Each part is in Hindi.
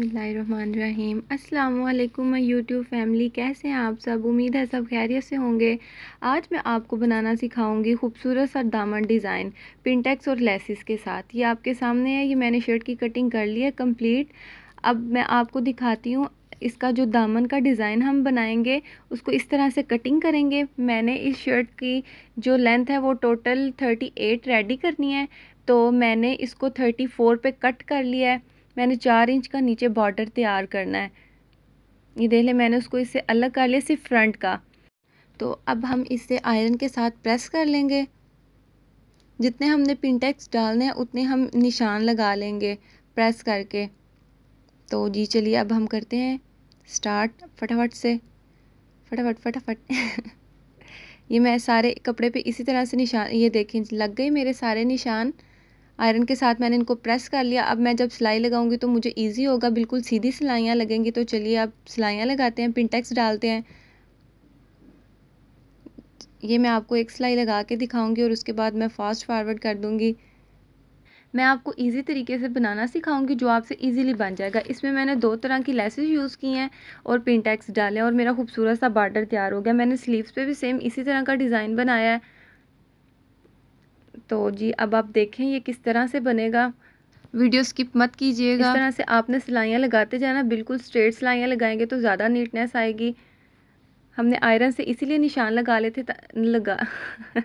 बिसमीम अल्लाम मैं यूट्यूब फैमिली कैसे हैं आप सब उम्मीद है सब खैरियत से होंगे आज मैं आपको बनाना सिखाऊंगी खूबसूरत सा दामन डिज़ाइन पिंटेक्स और लेसिस के साथ ये आपके सामने है ये मैंने शर्ट की कटिंग कर ली है कंप्लीट अब मैं आपको दिखाती हूँ इसका जो दामन का डिज़ाइन हम बनाएंगे उसको इस तरह से कटिंग करेंगे मैंने इस शर्ट की जो लेंथ है वो टोटल थर्टी एट रेडी करनी है तो मैंने इसको थर्टी फोर पे कट कर लिया है मैंने चार इंच का नीचे बॉर्डर तैयार करना है ये देख ले मैंने उसको इससे अलग कर लिया सिर्फ फ्रंट का तो अब हम इसे आयरन के साथ प्रेस कर लेंगे जितने हमने पिंटेक्स डालने हैं उतने हम निशान लगा लेंगे प्रेस करके तो जी चलिए अब हम करते हैं स्टार्ट फटाफट से फटाफट फटाफट ये मैं सारे कपड़े पे इसी तरह से निशान ये देखें लग गए मेरे सारे निशान आयरन के साथ मैंने इनको प्रेस कर लिया अब मैं जब सिलाई लगाऊंगी तो मुझे ईजी होगा बिल्कुल सीधी सिलाइयाँ लगेंगी तो चलिए आप सिलाइयाँ लगाते हैं पिंटेक्स डालते हैं ये मैं आपको एक सिलाई लगा के दिखाऊंगी और उसके बाद मैं फास्ट फॉरवर्ड कर दूंगी मैं आपको इजी तरीके से बनाना सिखाऊंगी जो आपसे इजीली बन जाएगा इसमें मैंने दो तरह की लेसेस यूज़ की हैं और पिंटेक्स डाले और मेरा खूबसूरत सा बार्डर तैयार हो गया मैंने स्लीव्स पे भी सेम इसी तरह का डिज़ाइन बनाया है तो जी अब आप देखें ये किस तरह से बनेगा वीडियो स्किप मत कीजिएगा इस तरह से आपने सिलाइयाँ लगाते जाना बिल्कुल स्ट्रेट सिलाइयाँ लगाएंगे तो ज़्यादा नीटनेस आएगी हमने आयरन से इसीलिए निशान लगा लेते लगा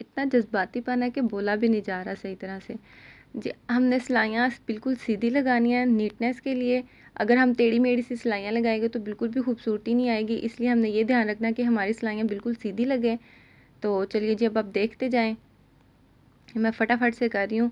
इतना जज्बातीपन है कि बोला भी नहीं जा रहा सही तरह से जी हमने सिलाइयाँ बिल्कुल सीधी लगानी है नीटनेस के लिए अगर हम टेढ़ी मेढ़ी सी सिलाइयाँ लगाएंगे तो बिल्कुल भी खूबसूरती नहीं आएगी इसलिए हमने ये ध्यान रखना कि हमारी सिलाइयाँ बिल्कुल सीधी लगें तो चलिए जी अब आप देखते जाएँ मैं फटाफट से कर रही हूँ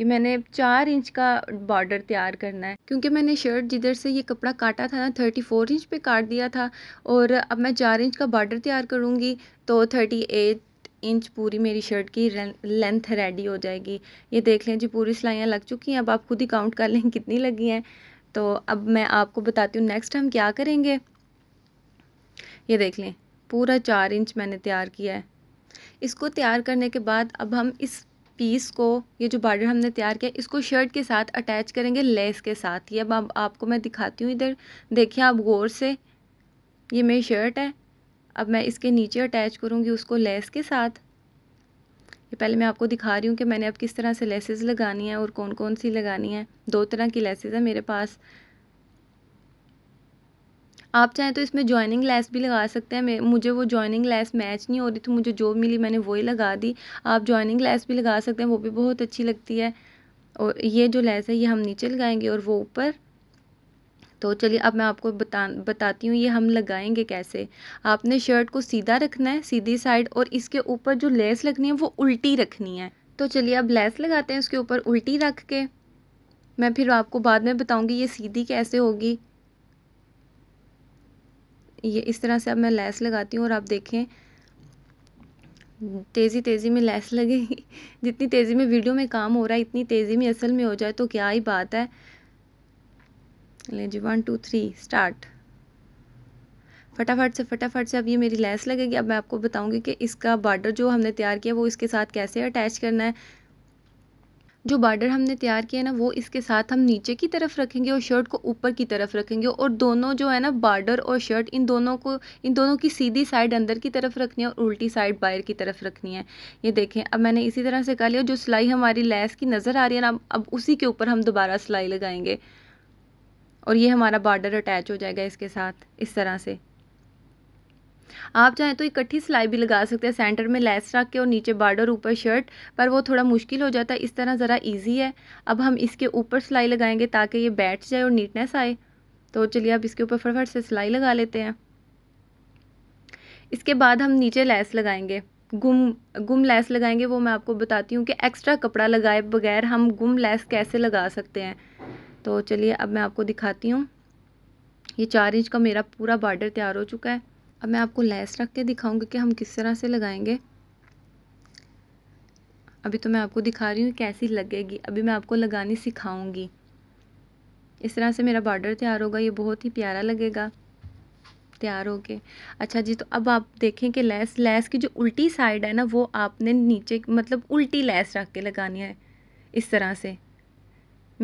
ये मैंने चार इंच का बॉर्डर तैयार करना है क्योंकि मैंने शर्ट जिधर से ये कपड़ा काटा था ना थर्टी फोर इंच पे काट दिया था और अब मैं चार इंच का बॉर्डर तैयार करूँगी तो थर्टी एट इंच पूरी मेरी शर्ट की लेंथ रेडी हो जाएगी ये देख लें जी पूरी सिलाइयाँ लग चुकी हैं अब आप खुद ही काउंट कर लें कितनी लगी हैं तो अब मैं आपको बताती हूँ नेक्स्ट हम क्या करेंगे ये देख लें पूरा चार इंच मैंने तैयार किया है इसको तैयार करने के बाद अब हम इस पीस को ये जो बॉर्डर हमने तैयार किया इसको शर्ट के साथ अटैच करेंगे लेस के साथ ये अब आप, आपको मैं दिखाती हूँ इधर देखिए आप गौर से ये मेरी शर्ट है अब मैं इसके नीचे अटैच करूँगी उसको लेस के साथ ये पहले मैं आपको दिखा रही हूँ कि मैंने अब किस तरह से लेसेस लगानी है और कौन कौन सी लगानी है दो तरह की लेसेस है मेरे पास आप चाहें तो इसमें जॉइनिंग लैस भी लगा सकते हैं मुझे वो जॉइनिंग लैस मैच नहीं हो रही तो मुझे जो मिली मैंने वही लगा दी आप जॉइनिंग लैस भी लगा सकते हैं वो भी बहुत अच्छी लगती है और ये जो लैस है ये हम नीचे लगाएंगे और वो ऊपर तो चलिए अब मैं आपको बता बताती हूँ ये हम लगाएंगे कैसे आपने शर्ट को सीधा रखना है सीधी साइड और इसके ऊपर जो लेस लगनी है वो उल्टी रखनी है तो चलिए अब लेस लगाते हैं उसके ऊपर उल्टी रख के मैं फिर आपको बाद में बताऊँगी ये सीधी कैसे होगी ये इस तरह से अब मैं लैस लगाती हूँ और आप देखें तेज़ी तेज़ी में लैस लगेगी जितनी तेज़ी में वीडियो में काम हो रहा है इतनी तेज़ी में असल में हो जाए तो क्या ही बात है ले जी वन टू थ्री स्टार्ट फटाफट से फटाफट से अब ये मेरी लैस लगेगी अब मैं आपको बताऊंगी कि इसका बॉर्डर जो हमने तैयार किया वो इसके साथ कैसे अटैच करना है जो बॉर्डर हमने तैयार किया है ना वो इसके साथ हम नीचे की तरफ रखेंगे और शर्ट को ऊपर की तरफ रखेंगे और दोनों जो है ना बॉर्डर और शर्ट इन दोनों को इन दोनों की सीधी साइड अंदर की तरफ रखनी है और उल्टी साइड बाहर की तरफ रखनी है ये देखें अब मैंने इसी तरह से कर लिया जो सिलाई हमारी लैस की नज़र आ रही है ना अब उसी के ऊपर हम दोबारा सिलाई लगाएंगे और ये हमारा बॉर्डर अटैच हो जाएगा इसके साथ इस तरह से आप चाहें तो इकट्ठी सिलाई भी लगा सकते हैं सेंटर में लेस रख के और नीचे बार्डर ऊपर शर्ट पर वो थोड़ा मुश्किल हो जाता है इस तरह ज़रा ईजी है अब हम इसके ऊपर सिलाई लगाएंगे ताकि ये बैठ जाए और नीटनेस आए तो चलिए आप इसके ऊपर फटाफट से सिलाई लगा लेते हैं इसके बाद हम नीचे लेस लगाएंगे गुम गुम लेस लगाएंगे वो मैं आपको बताती हूँ कि एक्स्ट्रा कपड़ा लगाए बगैर हम गुम लेस कैसे लगा सकते हैं तो चलिए अब मैं आपको दिखाती हूँ ये चार इंच का मेरा पूरा बॉर्डर तैयार हो चुका है अब मैं आपको लेस रख के दिखाऊंगी कि हम किस तरह से लगाएंगे अभी तो मैं आपको दिखा रही हूँ कैसी लगेगी अभी मैं आपको लगानी सिखाऊंगी इस तरह से मेरा बॉर्डर तैयार होगा ये बहुत ही प्यारा लगेगा तैयार हो के अच्छा जी तो अब आप देखें कि लेस लेस की जो उल्टी साइड है ना वो आपने नीचे मतलब उल्टी लेस रख के लगानी है इस तरह से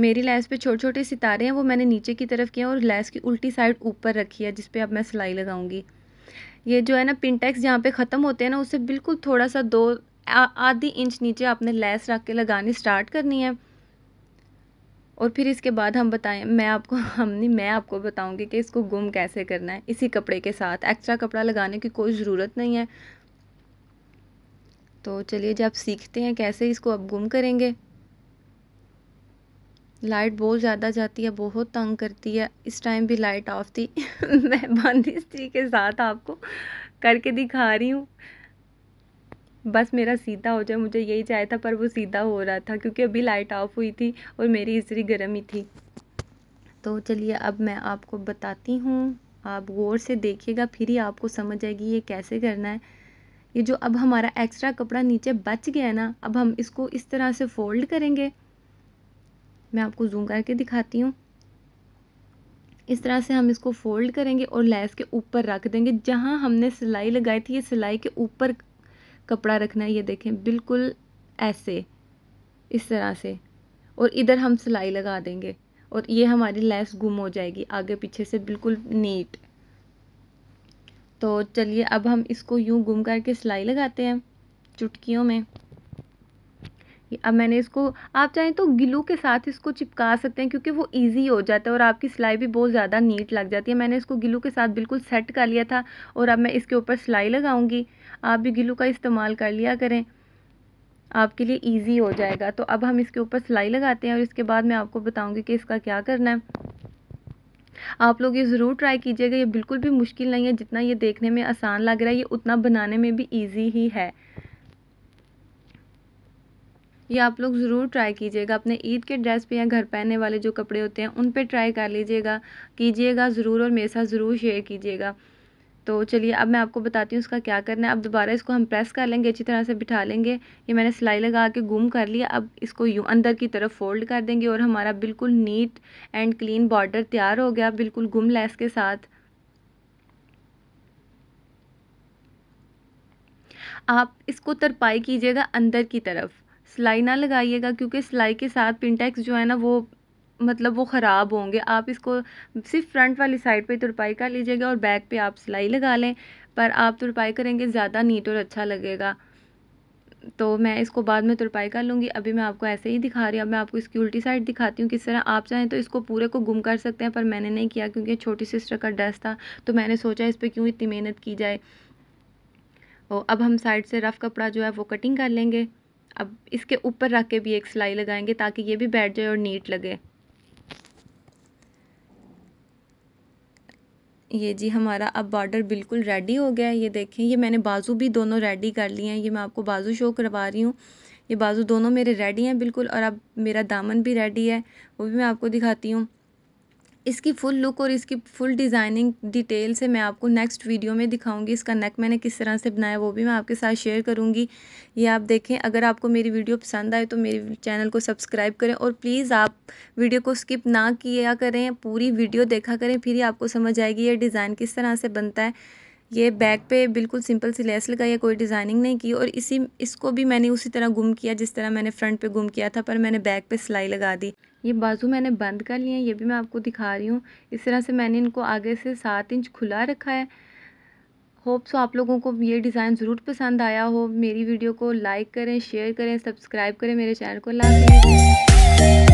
मेरी लेस पे छोटे छोटे सितारे हैं वो मैंने नीचे की तरफ किए हैं और लेस की उल्टी साइड ऊपर रखी है जिस पे अब मैं सिलाई लगाऊंगी ये जो है ना पिनटेक्स जहाँ पे ख़त्म होते हैं ना उससे बिल्कुल थोड़ा सा दो आधी इंच नीचे आपने लेस रख के लगानी स्टार्ट करनी है और फिर इसके बाद हम बताएं मैं आपको हम नहीं मैं आपको बताऊंगी कि इसको गुम कैसे करना है इसी कपड़े के साथ एक्स्ट्रा कपड़ा लगाने की कोई ज़रूरत नहीं है तो चलिए जब सीखते हैं कैसे इसको अब गुम करेंगे लाइट बहुत ज़्यादा जाती है बहुत तंग करती है इस टाइम भी लाइट ऑफ थी मैं बंद स्त्री के साथ आपको करके दिखा रही हूँ बस मेरा सीधा हो जाए मुझे यही चाहिए था पर वो सीधा हो रहा था क्योंकि अभी लाइट ऑफ हुई थी और मेरी इसी गर्म ही थी तो चलिए अब मैं आपको बताती हूँ आप गौर से देखिएगा फिर ही आपको समझ आएगी ये कैसे करना है ये जो अब हमारा एक्स्ट्रा कपड़ा नीचे बच गया है ना अब हम इसको इस तरह से फोल्ड करेंगे मैं आपको जूम करके दिखाती हूँ इस तरह से हम इसको फोल्ड करेंगे और लैस के ऊपर रख देंगे जहाँ हमने सिलाई लगाई थी ये सिलाई के ऊपर कपड़ा रखना है ये देखें बिल्कुल ऐसे इस तरह से और इधर हम सिलाई लगा देंगे और ये हमारी लैस गुम हो जाएगी आगे पीछे से बिल्कुल नीट तो चलिए अब हम इसको यूँ गुम करके सिलाई लगाते हैं चुटकियों में अब मैंने इसको आप चाहें तो गिलू के साथ इसको चिपका सकते हैं क्योंकि वो इजी हो जाता है और आपकी सिलाई भी बहुत ज़्यादा नीट लग जाती है मैंने इसको गिलू के साथ बिल्कुल सेट कर लिया था और अब मैं इसके ऊपर सिलाई लगाऊंगी आप भी गिलू का इस्तेमाल कर लिया करें आपके लिए ईजी हो जाएगा तो अब हम इसके ऊपर सिलाई लगाते हैं और इसके बाद मैं आपको बताऊँगी कि इसका क्या करना है आप लोग ये ज़रूर ट्राई कीजिएगा ये बिल्कुल भी मुश्किल नहीं है जितना ये देखने में आसान लग रहा है ये उतना बनाने में भी ईजी ही है ये आप लोग ज़रूर ट्राई कीजिएगा अपने ईद के ड्रेस पे या घर पहनने वाले जो कपड़े होते हैं उन पे ट्राई कर लीजिएगा कीजिएगा ज़रूर और मेरे साथ ज़रूर शेयर कीजिएगा तो चलिए अब मैं आपको बताती हूँ इसका क्या करना है अब दोबारा इसको हम प्रेस कर लेंगे अच्छी तरह से बिठा लेंगे ये मैंने सिलाई लगा के गुम कर लिया अब इसको यूँ अंदर की तरफ फोल्ड कर देंगे और हमारा बिल्कुल नीट एंड क्लीन बॉर्डर तैयार हो गया बिल्कुल गुम लेस के साथ आप इसको तरपाई कीजिएगा अंदर की तरफ सिलाई ना लगाइएगा क्योंकि सिलाई के साथ पिनटेक्स जो है ना वो मतलब वो ख़राब होंगे आप इसको सिर्फ फ्रंट वाली साइड पे तुरपाई कर लीजिएगा और बैक पे आप सिलाई लगा लें पर आप तुरपाई करेंगे ज़्यादा नीट और अच्छा लगेगा तो मैं इसको बाद में तुरपाई कर लूँगी अभी मैं आपको ऐसे ही दिखा रही हूँ अब मैं आपको इसकी उल्टी साइड दिखाती हूँ किस तरह आप चाहें तो इसको पूरे को गुम कर सकते हैं पर मैंने नहीं किया क्योंकि छोटी सिस्टर का ड्रेस था तो मैंने सोचा इस पर क्यों इतनी मेहनत की जाए और अब हम साइड से रफ़ कपड़ा जो है वो कटिंग कर लेंगे अब इसके ऊपर रख के भी एक सिलाई लगाएंगे ताकि ये भी बैठ जाए और नीट लगे ये जी हमारा अब बॉर्डर बिल्कुल रेडी हो गया है ये देखें ये मैंने बाजू भी दोनों रेडी कर लिए हैं ये मैं आपको बाजू शो करवा रही हूँ ये बाजू दोनों मेरे रेडी हैं बिल्कुल और अब मेरा दामन भी रेडी है वो भी मैं आपको दिखाती हूँ इसकी फुल लुक और इसकी फुल डिज़ाइनिंग डिटेल से मैं आपको नेक्स्ट वीडियो में दिखाऊंगी इसका नेक मैंने किस तरह से बनाया वो भी मैं आपके साथ शेयर करूंगी ये आप देखें अगर आपको मेरी वीडियो पसंद आए तो मेरे चैनल को सब्सक्राइब करें और प्लीज़ आप वीडियो को स्किप ना किया करें पूरी वीडियो देखा करें फिर ही आपको समझ आएगी ये डिज़ाइन किस तरह से बनता है ये बैक पे बिल्कुल सिंपल सी लेस लगाई है कोई डिज़ाइनिंग नहीं की और इसी इसको भी मैंने उसी तरह गुम किया जिस तरह मैंने फ्रंट पे गुम किया था पर मैंने बैक पे सिलाई लगा दी ये बाजू मैंने बंद कर लिए हैं ये भी मैं आपको दिखा रही हूँ इस तरह से मैंने इनको आगे से सात इंच खुला रखा है होप सो आप लोगों को ये डिज़ाइन ज़रूर पसंद आया हो मेरी वीडियो को लाइक करें शेयर करें सब्सक्राइब करें मेरे चैनल को लाइक करें